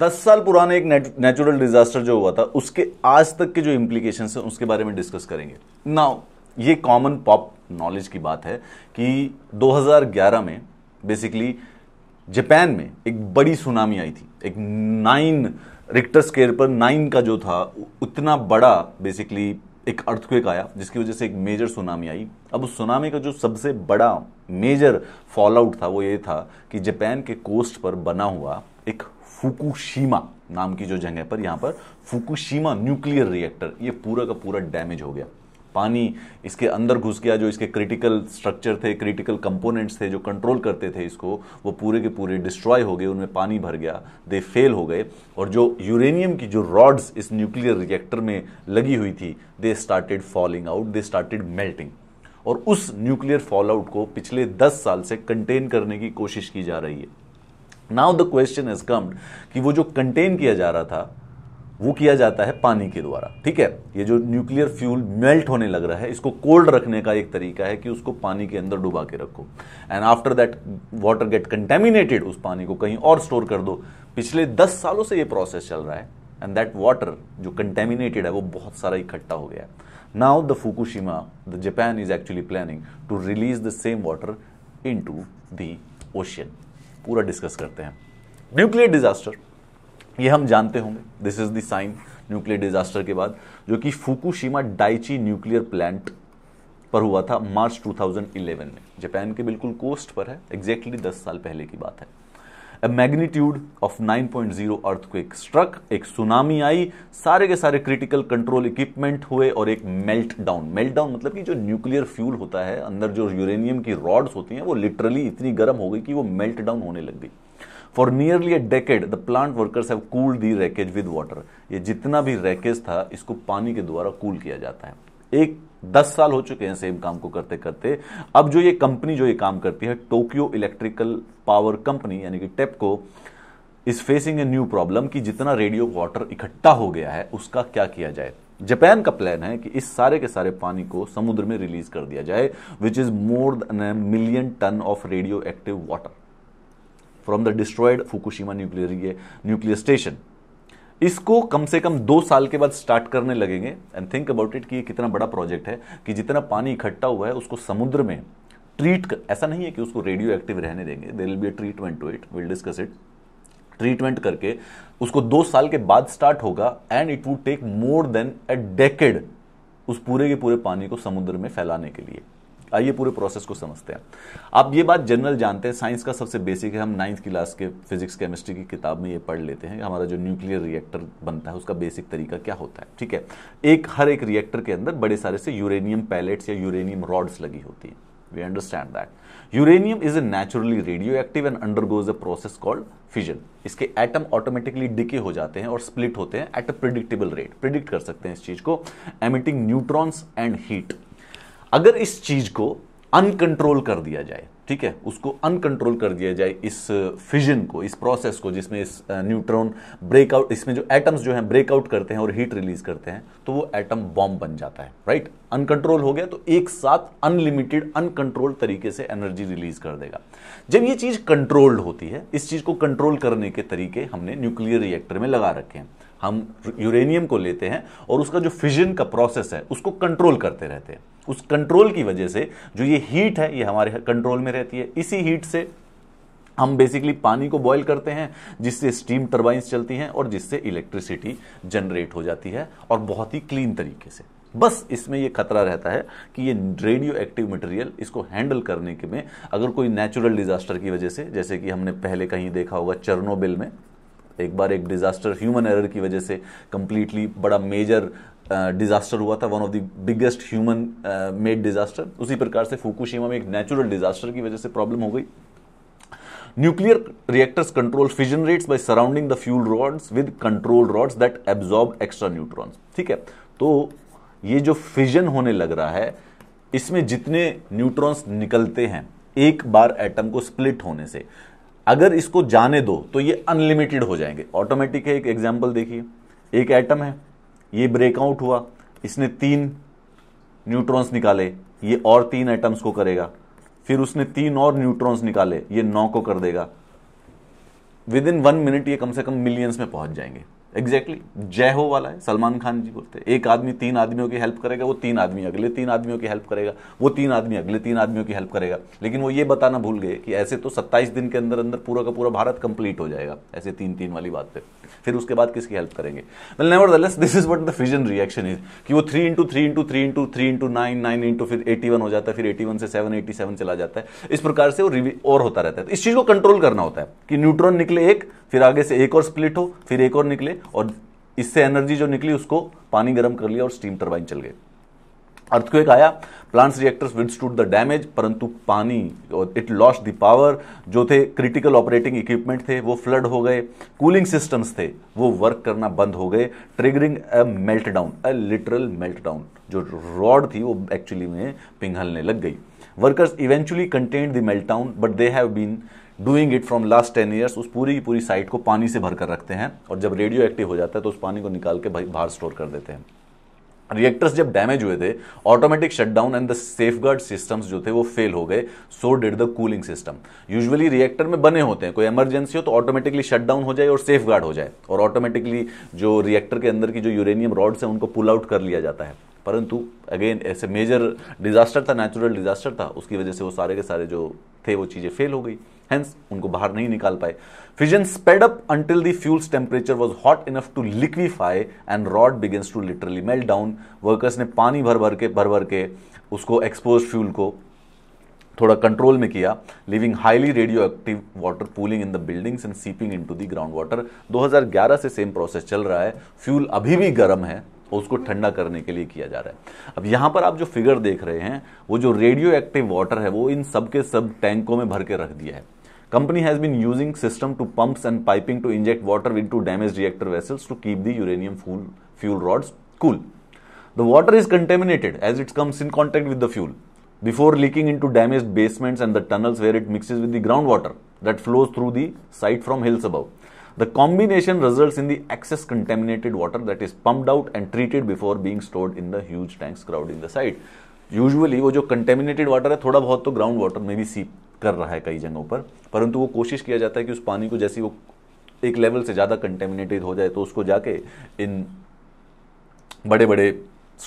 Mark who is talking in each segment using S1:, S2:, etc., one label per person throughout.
S1: दस साल पुराने एक नेचुरल डिजास्टर जो हुआ था उसके आज तक के जो इम्प्लीकेशन है उसके बारे में डिस्कस करेंगे नाउ ये कॉमन पॉप नॉलेज की बात है कि 2011 में बेसिकली जापान में एक बड़ी सुनामी आई थी एक नाइन रिक्टर स्केल पर नाइन का जो था उतना बड़ा बेसिकली एक अर्थक्वेक आया जिसकी वजह से एक मेजर सुनामी आई अब उस सुनामी का जो सबसे बड़ा मेजर फॉलआउट था वो ये था कि जापान के कोस्ट पर बना हुआ एक फुकुशीमा नाम की जो जगह पर यहाँ पर फुकुशीमा न्यूक्लियर रिएक्टर ये पूरा का पूरा डैमेज हो गया पानी इसके अंदर घुस गया जो इसके क्रिटिकल स्ट्रक्चर थे क्रिटिकल कंपोनेंट्स थे जो कंट्रोल करते थे इसको वो पूरे के पूरे डिस्ट्रॉय हो गए उनमें पानी भर गया दे फेल हो गए और जो यूरेनियम की जो रॉड्स इस न्यूक्लियर रिएक्टर में लगी हुई थी they started falling out they started melting और उस न्यूक्लियर फॉल आउट को पिछले दस साल से कंटेन करने की कोशिश की जा रही है now the question is comed कि वो जो कंटेन किया जा रहा था वो किया जाता है पानी के द्वारा ठीक है ये जो न्यूक्लियर फ्यूल मेल्ट होने लग रहा है इसको कोल्ड रखने का एक तरीका है कि उसको पानी के अंदर डुबा के रखो and after that water get contaminated उस पानी को कहीं और स्टोर कर दो पिछले दस सालों से ये प्रोसेस चल रहा है एंड दैट वाटर जो कंटेमिनेटेड है वो बहुत सारा इकट्ठा हो गया है now the Fukushima the Japan is actually planning to release the same water into the ocean पूरा डिस्कस करते हैं न्यूक्लियर डिजास्टर ये हम जानते होंगे this is the sign nuclear disaster के बाद जो कि फुकुशीमा डाइची न्यूक्लियर प्लांट पर हुआ था मार्च 2011 में जापान के बिल्कुल कोस्ट पर है एग्जैक्टली exactly 10 साल पहले की बात है ऑफ magnitude पॉइंट 9.0 अर्थ को एक सुनामी आई सारे के सारे क्रिटिकल कंट्रोल इक्विपमेंट हुए और एक मेल्ट डाउन मेल्ट डाउन मतलब कि जो न्यूक्लियर फ्यूल होता है अंदर जो यूरेनियम की रॉड्स होती हैं वो लिटरली इतनी गर्म हो गई कि वो मेल्ट डाउन होने लग गई for nearly a decade the plant workers have cooled the wreckage with water ये जितना भी रैकेज था इसको पानी के द्वारा कूल किया जाता है एक दस साल हो चुके हैं सेम काम को करते करते अब जो ये कंपनी जो ये काम करती है टोक्यो इलेक्ट्रिकल पावर कंपनी यानी कि TEPCO is facing a new problem कि जितना रेडियो वाटर इकट्ठा हो गया है उसका क्या किया जाए जापान का प्लान है कि इस सारे के सारे पानी को समुद्र में रिलीज कर दिया जाए which is more than a million ton of radioactive water from the destroyed Fukushima nuclear nuclear station इसको कम से कम दो साल के बाद स्टार्ट करने लगेंगे एंड थिंक अबाउट इट कि ये कितना बड़ा प्रोजेक्ट है कि जितना पानी इकट्ठा हुआ है उसको समुद्र में ट्रीट कर ऐसा नहीं है कि उसको रेडियो एक्टिव रहने देंगे there will be a treatment to it will discuss it treatment करके उसको दो साल के बाद स्टार्ट होगा and it would take more than a decade उस पूरे के पूरे पानी को समुद्र में फैलाने के लिए आइए पूरे प्रोसेस को समझते हैं आप ये बात जनरल जानते हैं साइंस का सबसे बेसिक है हम नाइन्थ क्लास के फिजिक्स केमिस्ट्री की किताब में ये पढ़ लेते हैं हमारा जो न्यूक्लियर रिएक्टर बनता है उसका बेसिक तरीका क्या होता है ठीक है एक हर एक रिएक्टर के अंदर बड़े सारे से यूरेनियम पैलेट्स या यूरेनियम रॉड्स लगी होती हैं we understand that uranium is a naturally radioactive and undergoes a process called fission इसके एटम ऑटोमेटिकली डिके हो जाते हैं और स्प्लिट होते हैं at a predictable rate predict कर सकते हैं इस चीज को एमिटिंग न्यूट्रॉन्स एंड हीट अगर इस चीज को अनकंट्रोल कर दिया जाए ठीक है उसको अनकंट्रोल कर दिया जाए इस फिजन को इस प्रोसेस को जिसमें इस न्यूट्रॉन ब्रेकआउट इसमें जो एटम्स जो हैं ब्रेकआउट करते हैं और हीट रिलीज करते हैं तो वो एटम बॉम्ब बन जाता है राइट अनकंट्रोल हो गया तो एक साथ अनलिमिटेड अनकंट्रोल तरीके से एनर्जी रिलीज कर देगा जब ये चीज़ कंट्रोल्ड होती है इस चीज़ को कंट्रोल करने के तरीके हमने न्यूक्लियर रिएक्टर में लगा रखे हैं हम यूरेनियम को लेते हैं और उसका जो फिजन का प्रोसेस है उसको कंट्रोल करते रहते हैं उस कंट्रोल की वजह से जो ये हीट है ये हमारे कंट्रोल में रहती है इसी हीट से हम बेसिकली पानी को बॉयल करते हैं जिससे स्टीम टर्बाइंस चलती हैं और जिससे इलेक्ट्रिसिटी जनरेट हो जाती है और बहुत ही क्लीन तरीके से बस इसमें ये खतरा रहता है कि ये रेडियो एक्टिव मटेरियल इसको हैंडल करने के में अगर कोई नेचुरल डिजास्टर की वजह से जैसे कि हमने पहले कहीं देखा होगा चरनोबिल में एक बार एक डिजास्टर ह्यूमन एरर की वजह से कंप्लीटली बड़ा मेजर डिज़ास्टर हुआ था one of the biggest human made disaster उसी प्रकार से फुकुशिमा में एक नेचुरल डिज़ास्टर की वजह से प्रॉब्लम हो गई nuclear reactors control fission rates by surrounding the fuel rods with control rods that absorb extra neutrons ठीक है तो ये जो फिजन होने लग रहा है इसमें जितने न्यूट्रॉन्स निकलते हैं एक बार एटम को स्प्लिट होने से अगर इसको जाने दो तो ये अनलिमिटेड हो जाएंगे ऑटोमेटिक है एक एग्जाम्पल देखिए एक एटम है ये ब्रेकआउट हुआ इसने तीन न्यूट्रॉन्स निकाले ये और तीन एटम्स को करेगा फिर उसने तीन और न्यूट्रॉन्स निकाले ये नौ को कर देगा विद इन वन मिनट ये कम से कम मिलियंस में पहुंच जाएंगे एग्जैक्टली जय हो वाला है सलमान खान जी बोलते हैं एक आदमी तीन आदमियों की हेल्प करेगा वो तीन आदमी अगले तीन आदमियों की हेल्प करेगा वो तीन आदमी अगले तीन आदमियों की हेल्प करेगा लेकिन वो ये बताना भूल गए कि ऐसे तो 27 दिन के अंदर अंदर पूरा का पूरा भारत कंप्लीट हो जाएगा ऐसे तीन तीन वाली बात पे फिर उसके बाद किसकी हेल्प करेंगे well never this is what the fusion reaction is कि वो three into three into three into three into nine nine into फिर एटी वन हो जाता है फिर एटी वन से सेवन एटी सेवन चला जाता है इस प्रकार से वो और होता रहता है तो इस चीज़ को कंट्रोल करना होता है कि न्यूट्रॉन निकले एक फिर आगे से एक और स्प्लिट हो फिर एक और निकले और इससे एनर्जी जो निकली उसको पानी गर्म कर लिया और स्टीम टर्बाइन चल गए अर्थक्वेक आया plants reactors stood the damage परंतु पानी इट लॉस्ट द पावर जो थे क्रिटिकल ऑपरेटिंग इक्विपमेंट थे वो फ्लड हो गए कूलिंग सिस्टम्स थे वो वर्क करना बंद हो गए triggering a meltdown a literal meltdown जो रॉड थी वो एक्चुअली में पिघलने लग गई workers eventually contain the meltdown but they have been doing it from last ten years उस पूरी की पूरी साइट को पानी से भर कर रखते हैं और जब रेडियो एक्टिव हो जाता है तो उस पानी को निकाल के बाहर स्टोर कर देते हैं रिएक्टर्स जब डैमेज हुए थे automatic shutdown and the safeguard systems जो थे वो फेल हो गए so did the cooling system usually reactor में बने होते हैं कोई इमरजेंसी हो तो ऑटोमेटिकली शटडाउन हो जाए और सेफ गार्ड हो जाए और ऑटोमेटिकली जो रिएक्टर के अंदर की जो यूरेनियम रॉड्स हैं उनको पुल आउट कर लिया जाता है परंतु अगेन ऐसे मेजर डिजास्टर था नेचुरल डिजास्टर था उसकी वजह से वो सारे के सारे जो थे वो चीज़ें फेल हो गई हेंस उनको बाहर नहीं निकाल पाए fission sped up until the fuel's temperature was hot enough to liquefy and rod began to literally melt down workers ने पानी भर भर के भर भर के उसको एक्सपोज फ्यूल को थोड़ा कंट्रोल में किया leaving highly radioactive water pooling in the buildings and seeping into the ground water 2011 से सेम प्रोसेस चल रहा है फ्यूल अभी भी गर्म है उसको ठंडा करने के लिए किया जा रहा है अब यहां पर आप जो फिगर देख रहे हैं वो जो रेडियो एक्टिव वाटर है वो इन सब के सब टैंकों में भर के रख दिया है Company has been using system to pumps and piping to inject water into damaged reactor vessels to keep the uranium fuel, fuel rods cool. The water is contaminated as it comes in contact with the fuel before leaking into damaged basements and the tunnels where it mixes with the groundwater that flows through the site from hills above. The combination results in the excess contaminated water that is pumped out and treated before being stored in the huge tanks crowding the site. Usually, वो जो contaminated water है थोड़ा बहुत तो groundwater water में भी seep कर रहा है कई जगहों पर परंतु वो कोशिश किया जाता है कि उस पानी को जैसी वो एक लेवल से ज़्यादा कंटेमिनेटेड हो जाए तो उसको जाके इन बड़े बड़े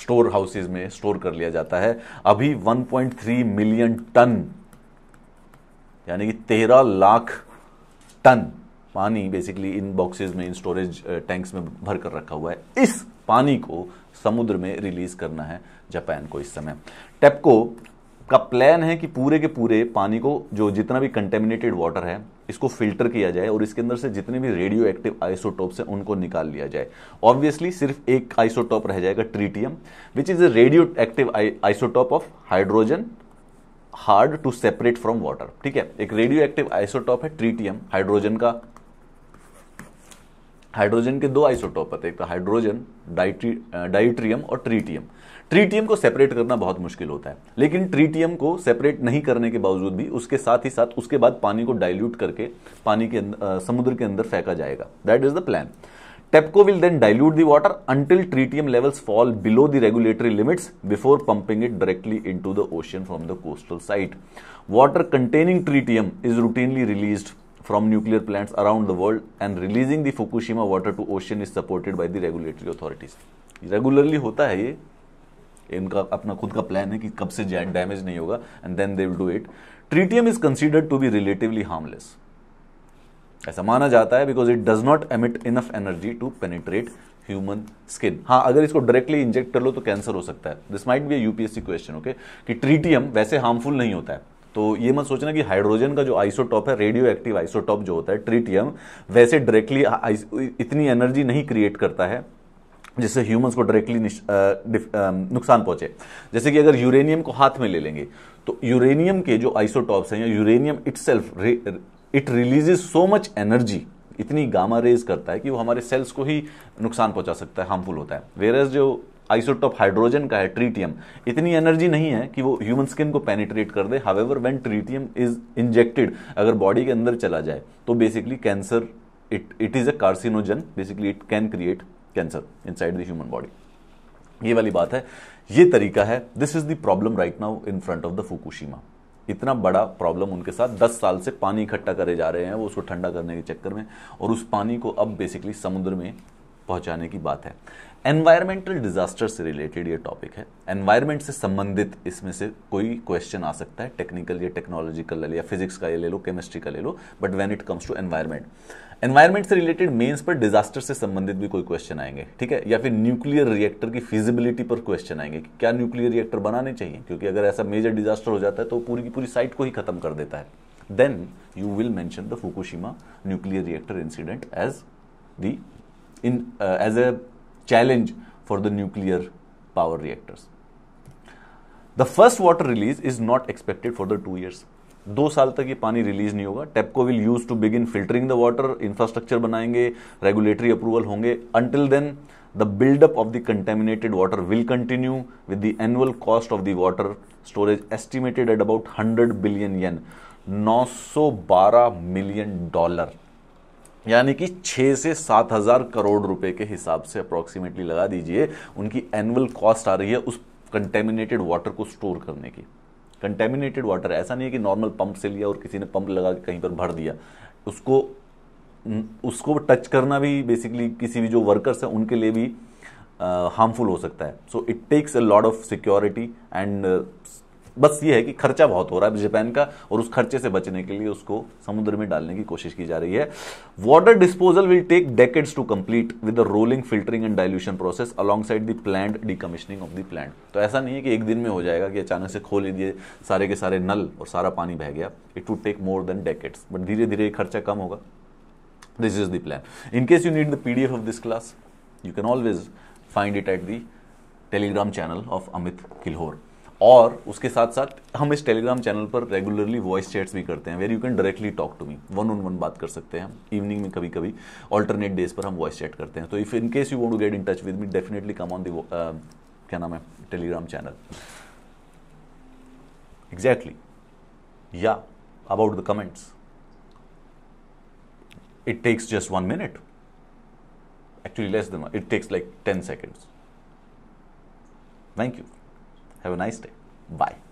S1: स्टोर हाउसेज में स्टोर कर लिया जाता है अभी 1.3 मिलियन टन यानी कि 13 लाख टन पानी बेसिकली इन बॉक्सेज में इन स्टोरेज टैंक्स में भर कर रखा हुआ है इस पानी को समुद्र में रिलीज करना है जापान को इस समय टेपको का प्लान है कि पूरे के पूरे पानी को जो जितना भी कंटेमिनेटेड वाटर है इसको फिल्टर किया जाए और इसके अंदर से जितने भी रेडियो एक्टिव आइसोटॉप्स हैं उनको निकाल लिया जाए ऑब्वियसली सिर्फ एक आइसोटॉप रह जाएगा tritium which is a radioactive isotope of hydrogen hard to separate from water ठीक है एक रेडियो एक्टिव आइसोटॉप है ट्रीटियम हाइड्रोजन का हाइड्रोजन के दो आइसोटोप होते हैं एक तो हाइड्रोजन डाइट्रियम और ट्रीटियम ट्रीटियम को सेपरेट करना बहुत मुश्किल होता है लेकिन ट्रीटियम को सेपरेट नहीं करने के बावजूद भी उसके साथ ही साथ उसके बाद पानी को डाइल्यूट करके पानी के समुद्र के अंदर फेंका जाएगा that is the plan TEPCO will then dilute the water until tritium levels fall below the regulatory limits before pumping it directly into the ocean from the coastal site water containing tritium is routinely release from nuclear plants around the world and releasing the Fukushima water to ocean is supported by the regulatory authorities. Regularly होता है ये इनका अपना खुद का plan है कि कब से डैमेज नहीं होगा and then they will do it tritium is considered to be relatively harmless ऐसा माना जाता है because it does not emit enough energy to penetrate human skin हाँ अगर इसको डायरेक्टली इंजेक्ट कर लो तो कैंसर हो सकता है this might be UPSC question okay कि ट्रीटियम वैसे हार्मफुल नहीं होता है तो ये मत सोचना कि हाइड्रोजन का जो आइसोटॉप है रेडियो एक्टिव आइसोटॉप जो होता है ट्रीटियम वैसे डायरेक्टली इतनी एनर्जी नहीं क्रिएट करता है जिससे ह्यूमंस को डायरेक्टली नुकसान पहुंचे जैसे कि अगर यूरेनियम को हाथ में ले लेंगे तो यूरेनियम के जो आइसोटॉप्स हैं या uranium it it releases so much energy इतनी गामा रेज करता है कि वो हमारे सेल्स को ही नुकसान पहुंचा सकता है हार्मफुल होता है वेरस जो आइसोटॉप हाइड्रोजन का है ट्रीटियम इतनी एनर्जी नहीं है कि वो ह्यूमन स्किन को पेनिट्रेट कर दे however when tritium is injected अगर बॉडी के अंदर चला जाए तो basically cancer it it is a carcinogen basically it can create cancer inside the human body ये वाली बात है ये तरीका है this is the problem right now in front of the Fukushima इतना बड़ा प्रॉब्लम उनके साथ दस साल से पानी इकट्ठा करे जा रहे हैं वो उसको ठंडा करने के चक्कर में और उस पानी को अब बेसिकली समुद्र में पहुंचाने की बात है एनवायरमेंटल डिजास्टर से रिलेटेड ये टॉपिक है एनवायरमेंट से संबंधित इसमें से कोई क्वेश्चन आ सकता है टेक्निकल या टेक्नोलॉजिकल ले या फिजिक्स का ये ले लो केमिस्ट्री का ले लो but when it comes to environment environment से रिलेटेड मेंस पर डिजास्टर से संबंधित भी कोई क्वेश्चन आएंगे ठीक है या फिर न्यूक्लियर रिएक्टर की फिजिबिलिटी पर क्वेश्चन आएंगे कि क्या न्यूक्लियर रिएक्टर बनाने चाहिए क्योंकि अगर ऐसा मेजर डिजास्टर हो जाता है तो पूरी की पूरी साइट को ही खत्म कर देता है then you will mention the Fukushima nuclear reactor incident as the in as a challenge for the nuclear power reactors the first water release is not expected for the two years दो साल तक ये पानी release नहीं होगा TEPCO will use to begin filtering the water infrastructure बनाएंगे regulatory approval होंगे until then the buildup of the contaminated water will continue with the annual cost of the water storage estimated at about hundred billion yen बारह million dollar यानी कि छः से सात हज़ार करोड़ रुपए के हिसाब से अप्रॉक्सीमेटली लगा दीजिए उनकी एनुअल कॉस्ट आ रही है उस कंटेमिनेटेड वाटर को स्टोर करने की कंटेमिनेटेड वाटर ऐसा नहीं है कि नॉर्मल पंप से लिया और किसी ने पंप लगा के कहीं पर भर दिया उसको उसको टच करना भी बेसिकली किसी भी जो वर्कर्स हैं उनके लिए भी हार्मफुल हो सकता है so it takes a lot of security and बस ये है कि खर्चा बहुत हो रहा है जापान का और उस खर्चे से बचने के लिए उसको समुद्र में डालने की कोशिश की जा रही है water disposal will take decades to complete with the rolling filtering and dilution process alongside the plant decommissioning of the plant तो ऐसा नहीं है कि एक दिन में हो जाएगा कि अचानक से खोल दिए सारे के सारे नल और सारा पानी बह गया it would take more than decades but धीरे धीरे खर्चा कम होगा this is the plan in case you need the PDF of this class you can always find it at the Telegram channel of Amit Kilhor और उसके साथ साथ हम इस टेलीग्राम चैनल पर रेगुलरली वॉइस चैट्स भी करते हैं where you can directly talk to me one on one बात कर सकते हैं हम इवनिंग में कभी कभी ऑल्टरनेट डेज पर हम वॉइस चैट करते हैं तो if in case you want to get in touch with me definitely come on the क्या नाम है टेलीग्राम चैनल एग्जैक्टली या about the comments it takes just one minute actually less than it takes like ten seconds thank you Have a nice day. Bye.